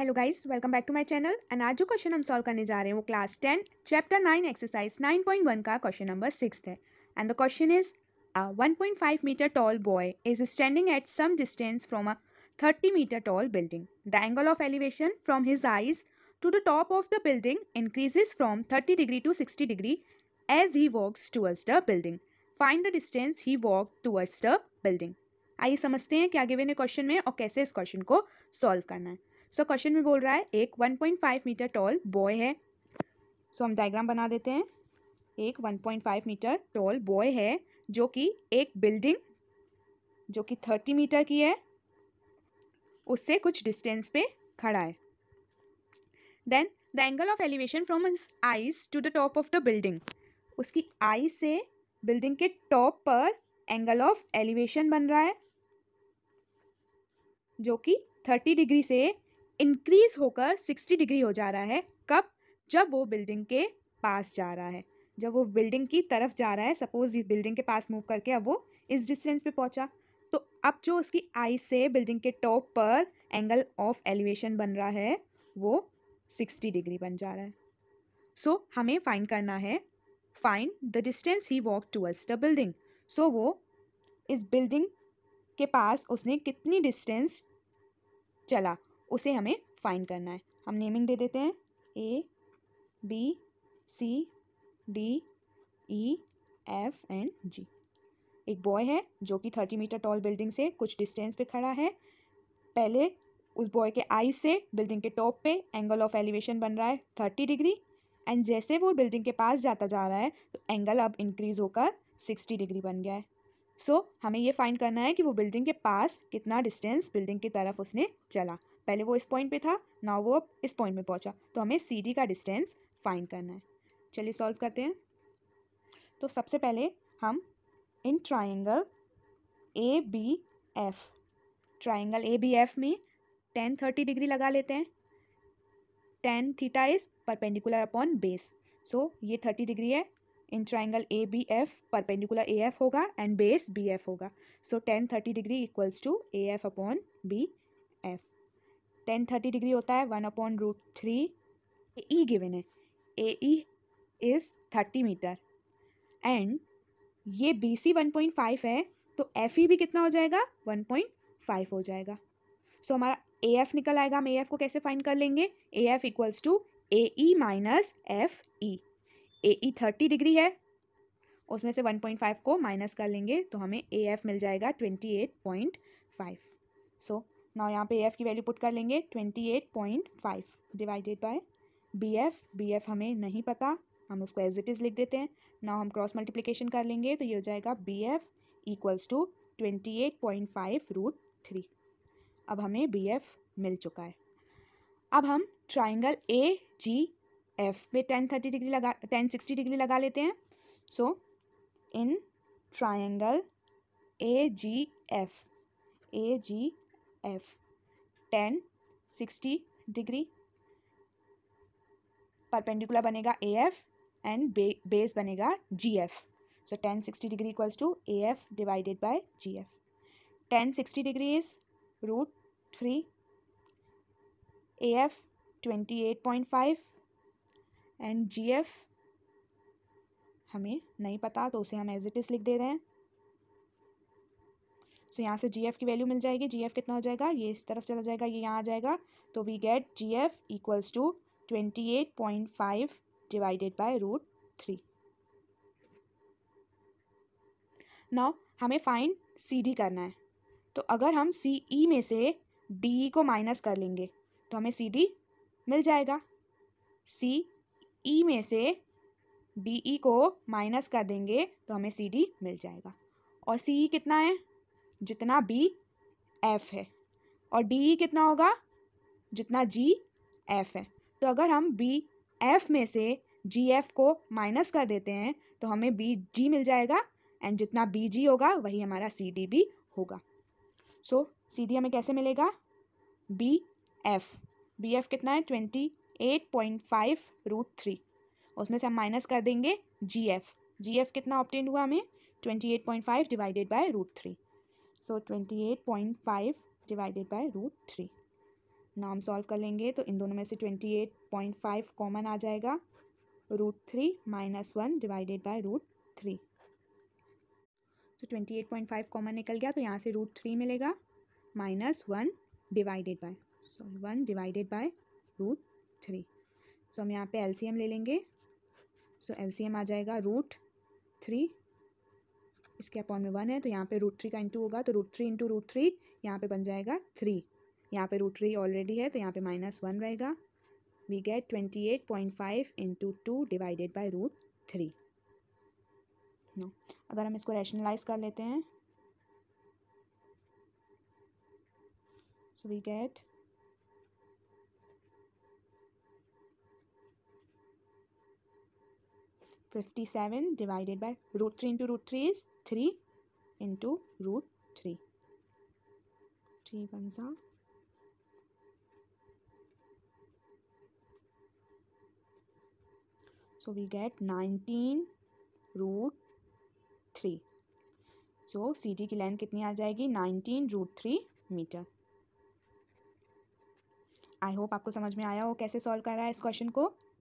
hello guys welcome back to my channel and आज जो question हम सॉल्व करने जा रहे हैं वो class ten chapter nine exercise nine point one का क्वेश्चन नंबर सिक्स है and the question is a one point five metre tall boy is standing at some distance from a thirty metre tall building the angle of elevation from his eyes to the top of the building increases from thirty degree to sixty degree as he walks towards the building find the distance he walk towards the building आइए समझते हैं क्या given है question में और कैसे इस question को सॉल्व करना है सो so, क्वेश्चन में बोल रहा है एक 1.5 मीटर टॉल बॉय है सो so, हम डायग्राम बना देते हैं एक 1.5 मीटर टॉल बॉय है जो कि एक बिल्डिंग जो कि 30 मीटर की है उससे कुछ डिस्टेंस पे खड़ा है then the angle of elevation from eyes to the top of the building उसकी आई से बिल्डिंग के टॉप पर एंगल ऑफ एलिवेशन बन रहा है जो कि थर्टी डिग्री से इंक्रीज होकर सिक्सटी डिग्री हो जा रहा है कब जब वो बिल्डिंग के पास जा रहा है जब वो बिल्डिंग की तरफ जा रहा है सपोज इस बिल्डिंग के पास मूव करके अब वो इस डिस्टेंस पे पहुंचा तो अब जो उसकी आई से बिल्डिंग के टॉप पर एंगल ऑफ एलिवेशन बन रहा है वो सिक्सटी डिग्री बन जा रहा है सो so, हमें फाइंड करना है find the distance he walk towards the building so वो इस बिल्डिंग के पास उसने कितनी डिस्टेंस चला उसे हमें फ़ाइन करना है हम नेमिंग दे देते हैं A B C D E F and G एक बॉय है जो कि थर्टी मीटर टॉल बिल्डिंग से कुछ डिस्टेंस पे खड़ा है पहले उस बॉय के आई से बिल्डिंग के टॉप पे एंगल ऑफ एलिवेशन बन रहा है थर्टी डिग्री एंड जैसे वो बिल्डिंग के पास जाता जा रहा है तो एंगल अब इंक्रीज़ होकर सिक्सटी डिग्री बन गया है सो so, हमें ये फाइंड करना है कि वो बिल्डिंग के पास कितना डिस्टेंस बिल्डिंग की तरफ उसने चला पहले वो इस पॉइंट पे था ना वो अब इस पॉइंट में पहुंचा तो हमें सी डी का डिस्टेंस फाइंड करना है चलिए सॉल्व करते हैं तो सबसे पहले हम in triangle A B F triangle A B F में टेन थर्टी डिग्री लगा लेते हैं tan theta is perpendicular upon base so ये थर्टी डिग्री है in triangle A B F perpendicular A F होगा एंड बेस बी एफ होगा so tan thirty degree equals to A F upon B F tan thirty degree होता है one upon root three A E given है ए ई is thirty metre and ये B C one point five है तो F E e भी कितना हो जाएगा वन पॉइंट फाइव हो जाएगा सो so, हमारा ए एफ निकल आएगा हम ए एफ को कैसे फाइन कर लेंगे A F equals to A E minus F E A E thirty degree है उसमें से वन पॉइंट फाइव को माइनस कर लेंगे तो हमें ए एफ मिल जाएगा twenty eight point five so ना यहाँ पे ए एफ़ की वैल्यू पुट कर लेंगे twenty eight point five divided by B F B F हमें नहीं पता हम उसको एज इट इज़ लिख देते हैं ना हम क्रॉस मल्टीप्लिकेशन कर लेंगे तो ये हो जाएगा B F equals to twenty eight point five root three अब हमें बी एफ़ मिल चुका है अब हम ट्राइंगल ए जी एफ पे टेन थर्टी डिग्री लगा टेन सिक्सटी डिग्री लगा लेते हैं so in triangle A G F A G F tan sixty degree perpendicular बनेगा ए एफ एंड बेस बनेगा G F so tan sixty degree equals to A F divided by ji F tan sixty degree is root three A F twenty eight point five and G F हमें नहीं पता तो उसे हम as it is लिख दे रहे हैं सो यहाँ से जी की वैल्यू मिल जाएगी जी कितना हो जाएगा ये इस तरफ चला जाएगा ये यहाँ आ जाएगा तो we get G F equals to twenty eight point five divided by root three now हमें फाइंड सी डी करना है तो अगर हम सी ई e में से डी को माइनस कर लेंगे तो हमें सी डी मिल जाएगा सी ई e में से डी ई e को माइनस कर देंगे तो हमें सी डी मिल जाएगा और सी ई कितना है जितना बी एफ है और डी ई कितना होगा जितना जी एफ है तो अगर हम बी एफ में से जी एफ को माइनस कर देते हैं तो हमें बी जी मिल जाएगा एंड जितना बी जी होगा वही हमारा सी डी भी होगा सो सी डी हमें कैसे मिलेगा बी एफ बी एफ कितना है twenty eight point five root three उसमें से हम माइनस कर देंगे जी एफ जी एफ कितना ऑप्टेन हुआ हमें twenty eight point five divided by root three so twenty eight point five divided by root three नाम सॉल्व कर लेंगे तो इन दोनों में से twenty eight point five common आ जाएगा root three minus one divided by root three तो twenty eight point five common निकल गया तो यहाँ से रूट थ्री मिलेगा minus one divided by so one divided by root three सो हम यहाँ पे एलसीएम ले लेंगे सो so, एलसीएम आ जाएगा रूट थ्री इसके अपॉन में वन है तो यहाँ पे रूट थ्री का इंटू होगा तो root three into root three यहाँ पे बन जाएगा थ्री यहाँ पे रूट थ्री ऑलरेडी है तो यहाँ पे माइनस वन रहेगा we get twenty eight point five into two divided by root three अगर हम इसको रैशनलाइज कर लेते हैं so we get fifty seven divided by root three into root three is three into root three three one सा so we get 19 root 3 so CD की length कितनी आ जाएगी 19 root 3 मीटर आई होप आपको समझ में आया हो कैसे सॉल्व करा है इस क्वेश्चन को